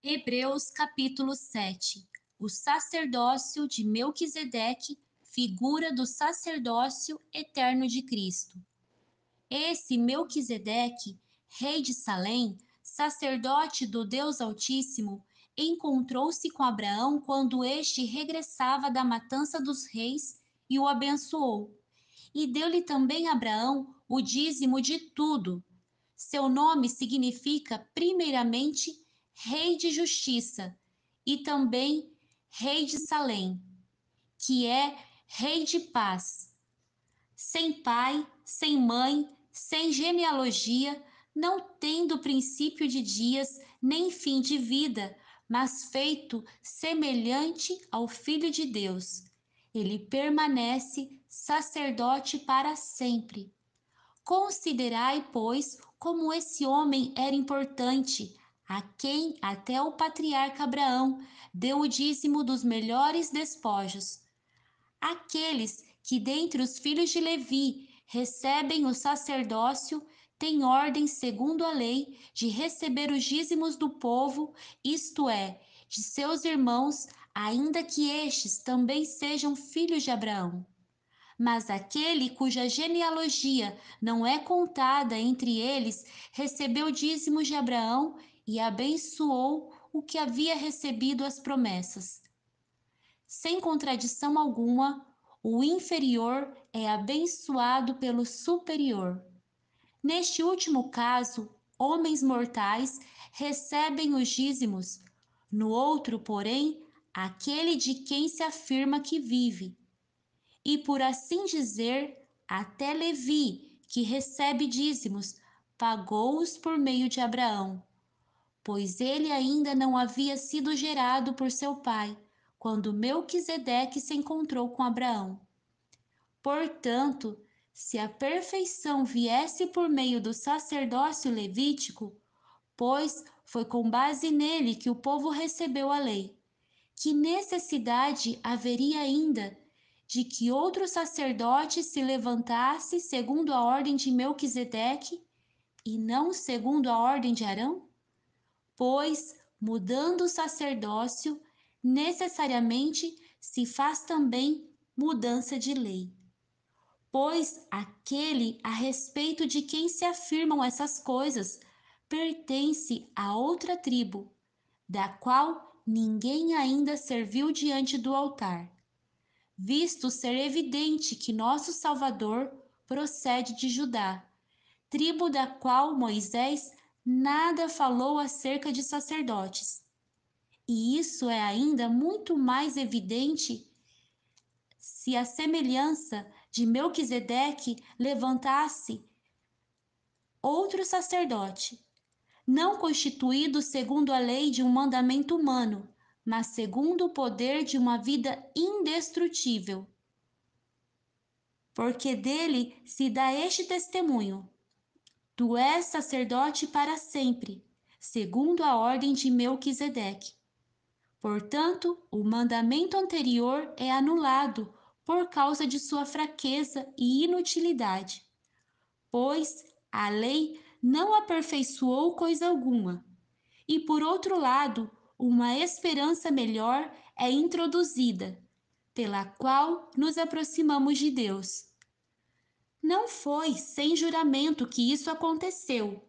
Hebreus capítulo 7. O sacerdócio de Melquisedeque, figura do sacerdócio eterno de Cristo. Esse Melquisedeque, rei de Salém, sacerdote do Deus Altíssimo, encontrou-se com Abraão quando este regressava da matança dos reis e o abençoou. E deu-lhe também Abraão o dízimo de tudo. Seu nome significa primeiramente rei de justiça, e também rei de Salém, que é rei de paz. Sem pai, sem mãe, sem genealogia, não tendo princípio de dias nem fim de vida, mas feito semelhante ao Filho de Deus. Ele permanece sacerdote para sempre. Considerai, pois, como esse homem era importante, a quem até o patriarca Abraão deu o dízimo dos melhores despojos. Aqueles que dentre os filhos de Levi recebem o sacerdócio têm ordem segundo a lei de receber os dízimos do povo, isto é, de seus irmãos, ainda que estes também sejam filhos de Abraão. Mas aquele cuja genealogia não é contada entre eles recebeu dízimos de Abraão e abençoou o que havia recebido as promessas. Sem contradição alguma, o inferior é abençoado pelo superior. Neste último caso, homens mortais recebem os dízimos, no outro, porém, aquele de quem se afirma que vive. E por assim dizer, até Levi, que recebe dízimos, pagou-os por meio de Abraão pois ele ainda não havia sido gerado por seu pai, quando Melquisedeque se encontrou com Abraão. Portanto, se a perfeição viesse por meio do sacerdócio levítico, pois foi com base nele que o povo recebeu a lei, que necessidade haveria ainda de que outro sacerdote se levantasse segundo a ordem de Melquisedeque e não segundo a ordem de Arão? pois, mudando o sacerdócio, necessariamente se faz também mudança de lei. Pois aquele a respeito de quem se afirmam essas coisas pertence a outra tribo, da qual ninguém ainda serviu diante do altar, visto ser evidente que nosso Salvador procede de Judá, tribo da qual Moisés nada falou acerca de sacerdotes. E isso é ainda muito mais evidente se a semelhança de Melquisedeque levantasse outro sacerdote, não constituído segundo a lei de um mandamento humano, mas segundo o poder de uma vida indestrutível. Porque dele se dá este testemunho: Tu és sacerdote para sempre, segundo a ordem de Melquisedeque. Portanto, o mandamento anterior é anulado por causa de sua fraqueza e inutilidade, pois a lei não aperfeiçoou coisa alguma. E por outro lado, uma esperança melhor é introduzida, pela qual nos aproximamos de Deus não foi sem juramento que isso aconteceu,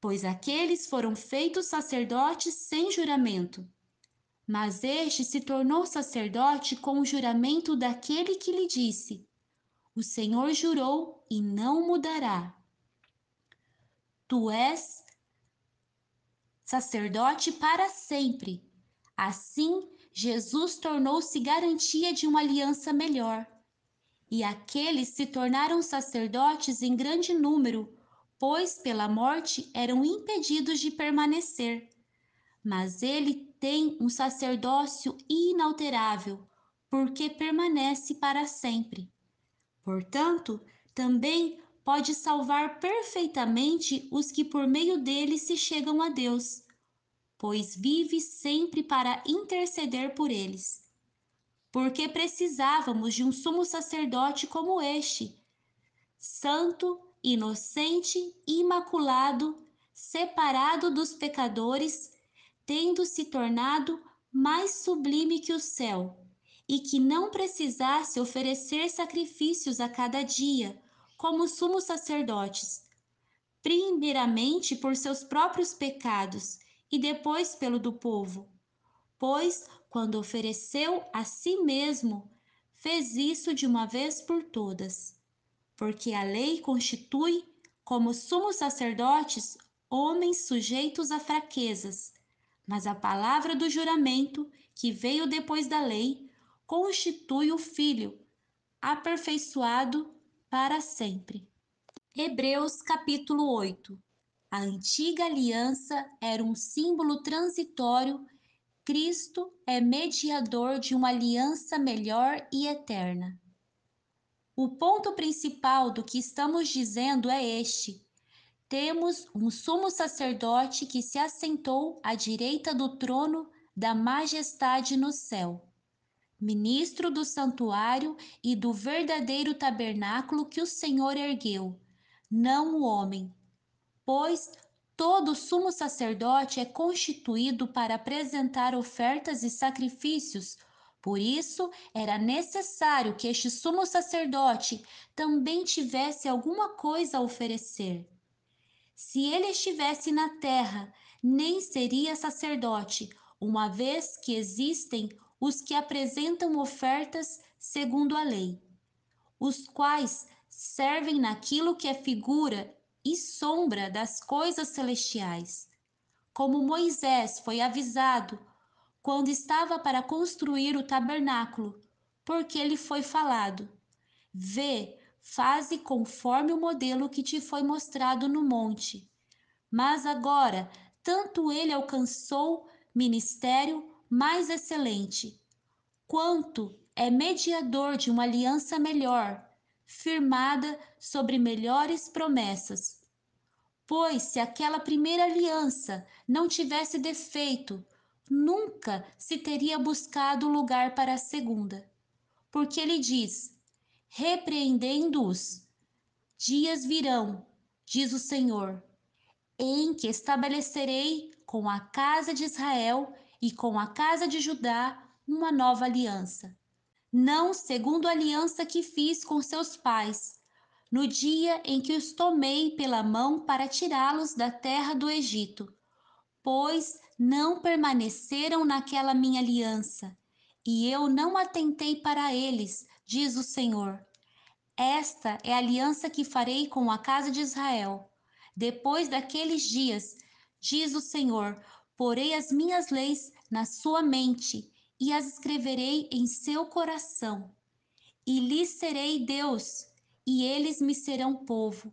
pois aqueles foram feitos sacerdotes sem juramento. Mas este se tornou sacerdote com o juramento daquele que lhe disse: O Senhor jurou e não mudará. Tu és sacerdote para sempre. Assim, Jesus tornou-se garantia de uma aliança melhor e aqueles se tornaram sacerdotes em grande número, pois pela morte eram impedidos de permanecer. Mas ele tem um sacerdócio inalterável, porque permanece para sempre. Portanto, também pode salvar perfeitamente os que por meio dele se chegam a Deus, pois vive sempre para interceder por eles porque precisávamos de um sumo sacerdote como este, santo, inocente, imaculado, separado dos pecadores, tendo se tornado mais sublime que o céu, e que não precisasse oferecer sacrifícios a cada dia, como sumos sacerdotes, primeiramente por seus próprios pecados e depois pelo do povo. Pois quando ofereceu a si mesmo, fez isso de uma vez por todas. Porque a lei constitui, como sumos sacerdotes, homens sujeitos a fraquezas, mas a palavra do juramento, que veio depois da lei, constitui o Filho, aperfeiçoado para sempre. Hebreus capítulo 8 A antiga aliança era um símbolo transitório Cristo é mediador de uma aliança melhor e eterna. O ponto principal do que estamos dizendo é este: temos um sumo sacerdote que se assentou à direita do trono da majestade no céu, ministro do santuário e do verdadeiro tabernáculo que o Senhor ergueu, não o homem. Pois Todo sumo sacerdote é constituído para apresentar ofertas e sacrifícios. Por isso, era necessário que este sumo sacerdote também tivesse alguma coisa a oferecer. Se ele estivesse na terra, nem seria sacerdote, uma vez que existem os que apresentam ofertas segundo a lei, os quais servem naquilo que é figura e sombra das coisas celestiais, como Moisés foi avisado quando estava para construir o tabernáculo, porque lhe foi falado: Vê, faze conforme o modelo que te foi mostrado no monte. Mas agora, tanto ele alcançou ministério mais excelente, quanto é mediador de uma aliança melhor firmada sobre melhores promessas. Pois se aquela primeira aliança não tivesse defeito, nunca se teria buscado lugar para a segunda. Porque ele diz: repreendendo-os, dias virão, diz o Senhor, em que estabelecerei com a casa de Israel e com a casa de Judá uma nova aliança não segundo a aliança que fiz com seus pais, no dia em que os tomei pela mão para tirá-los da terra do Egito, pois não permaneceram naquela minha aliança, e eu não atentei para eles, diz o Senhor. Esta é a aliança que farei com a casa de Israel. Depois daqueles dias, diz o Senhor, porei as minhas leis na sua mente e as escreverei em seu coração. E lhes serei Deus, e eles me serão povo.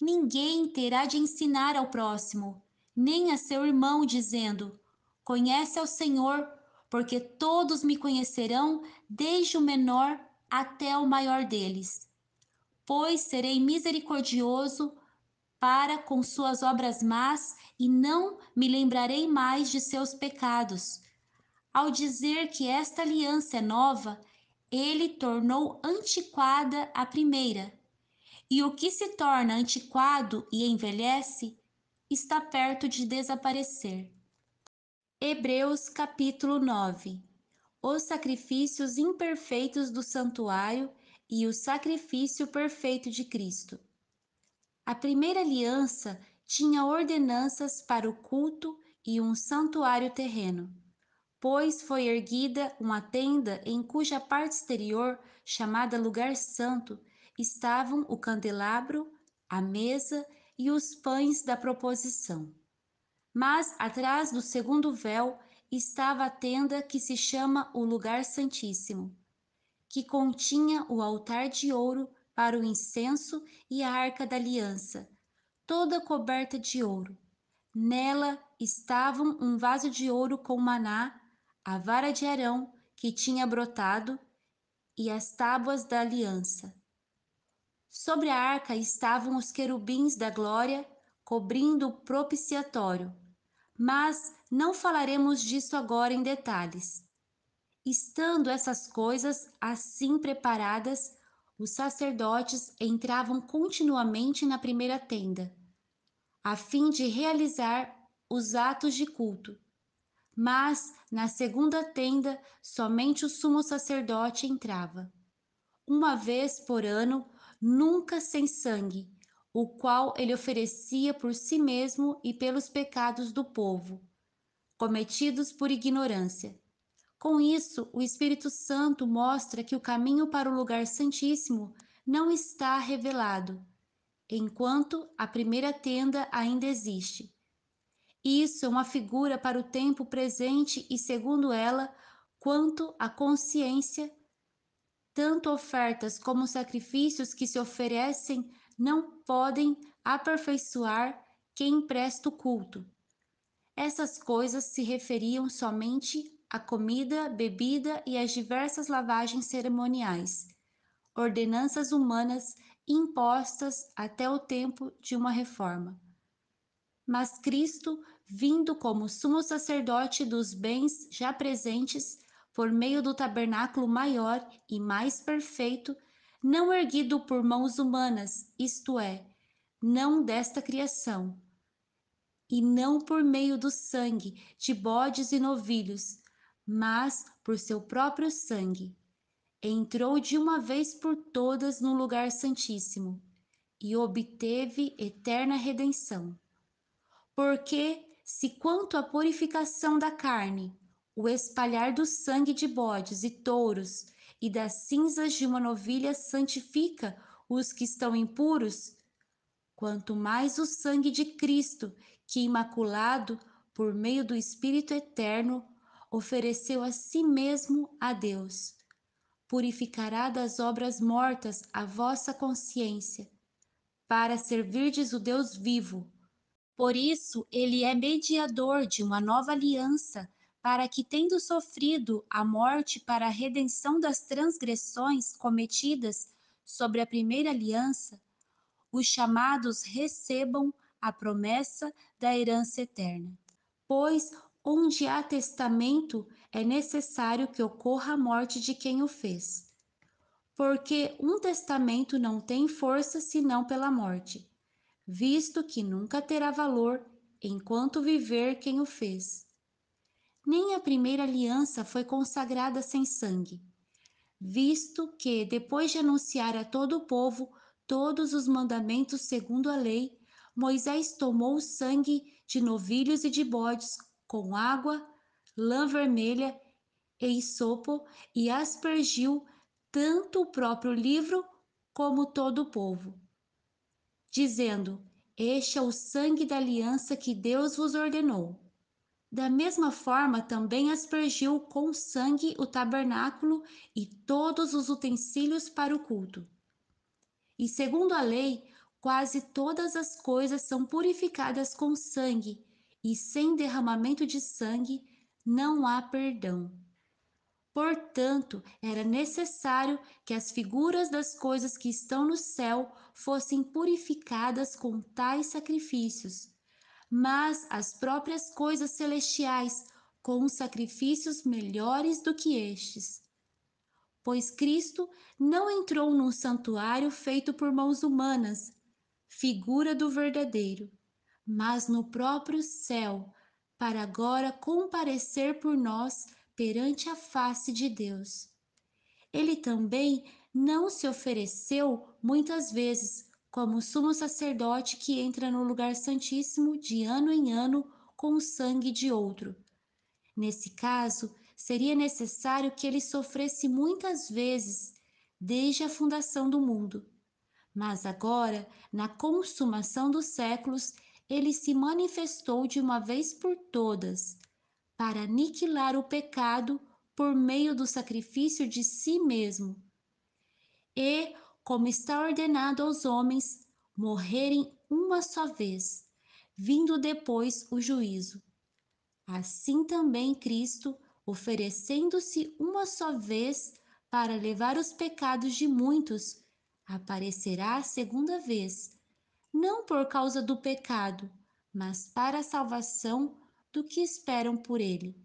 Ninguém terá de ensinar ao próximo, nem a seu irmão, dizendo: Conhece ao Senhor, porque todos me conhecerão, desde o menor até o maior deles. Pois serei misericordioso para com suas obras más e não me lembrarei mais de seus pecados ao dizer que esta aliança é nova, ele tornou antiquada a primeira. E o que se torna antiquado e envelhece está perto de desaparecer. Hebreus capítulo 9 Os sacrifícios imperfeitos do santuário e o sacrifício perfeito de Cristo. A primeira aliança tinha ordenanças para o culto e um santuário terreno pois foi erguida uma tenda em cuja parte exterior, chamada Lugar Santo, estavam o candelabro, a mesa e os pães da proposição. Mas atrás do segundo véu estava a tenda que se chama o Lugar Santíssimo, que continha o altar de ouro para o incenso e a arca da aliança, toda coberta de ouro. Nela estavam um vaso de ouro com maná a vara de Arão que tinha brotado e as tábuas da aliança. Sobre a arca estavam os querubins da glória, cobrindo o propiciatório. Mas não falaremos disso agora em detalhes. Estando essas coisas assim preparadas, os sacerdotes entravam continuamente na primeira tenda, a fim de realizar os atos de culto, mas na segunda tenda somente o sumo sacerdote entrava. Uma vez por ano, nunca sem sangue, o qual ele oferecia por si mesmo e pelos pecados do povo, cometidos por ignorância. Com isso, o Espírito Santo mostra que o caminho para o lugar santíssimo não está revelado, enquanto a primeira tenda ainda existe. Isso é uma figura para o tempo presente e, segundo ela, quanto à consciência, tanto ofertas como sacrifícios que se oferecem não podem aperfeiçoar quem presta o culto. Essas coisas se referiam somente à comida, bebida e às diversas lavagens cerimoniais, ordenanças humanas impostas até o tempo de uma reforma. Mas Cristo vindo como sumo sacerdote dos bens já presentes, por meio do tabernáculo maior e mais perfeito, não erguido por mãos humanas, isto é, não desta criação, e não por meio do sangue de bodes e novilhos, mas por seu próprio sangue. Entrou de uma vez por todas no lugar santíssimo e obteve eterna redenção. Porque se quanto à purificação da carne, o espalhar do sangue de bodes e touros e das cinzas de uma novilha santifica os que estão impuros, quanto mais o sangue de Cristo, que imaculado por meio do Espírito eterno, ofereceu a si mesmo a Deus, purificará das obras mortas a vossa consciência, para servirdes o Deus vivo por isso, ele é mediador de uma nova aliança, para que, tendo sofrido a morte para a redenção das transgressões cometidas sobre a primeira aliança, os chamados recebam a promessa da herança eterna. Pois onde há testamento, é necessário que ocorra a morte de quem o fez. Porque um testamento não tem força senão pela morte visto que nunca terá valor enquanto viver quem o fez. Nem a primeira aliança foi consagrada sem sangue, visto que, depois de anunciar a todo o povo todos os mandamentos segundo a lei, Moisés tomou o sangue de novilhos e de bodes, com água, lã vermelha e sopo e aspergiu tanto o próprio livro como todo o povo dizendo: Este é o sangue da aliança que Deus vos ordenou. Da mesma forma, também aspergiu com sangue o tabernáculo e todos os utensílios para o culto. E segundo a lei, quase todas as coisas são purificadas com sangue, e sem derramamento de sangue não há perdão. Portanto, era necessário que as figuras das coisas que estão no céu fossem purificadas com tais sacrifícios, mas as próprias coisas celestiais com sacrifícios melhores do que estes. Pois Cristo não entrou num santuário feito por mãos humanas, figura do verdadeiro, mas no próprio céu, para agora comparecer por nós perante a face de Deus. Ele também não se ofereceu muitas vezes como sumo sacerdote que entra no lugar santíssimo de ano em ano com o sangue de outro. Nesse caso, seria necessário que ele sofresse muitas vezes desde a fundação do mundo. Mas agora, na consumação dos séculos, ele se manifestou de uma vez por todas para aniquilar o pecado por meio do sacrifício de si mesmo. E, como está ordenado aos homens, morrerem uma só vez, vindo depois o juízo. Assim também Cristo, oferecendo-se uma só vez para levar os pecados de muitos, aparecerá a segunda vez, não por causa do pecado, mas para a salvação do que esperam por ele.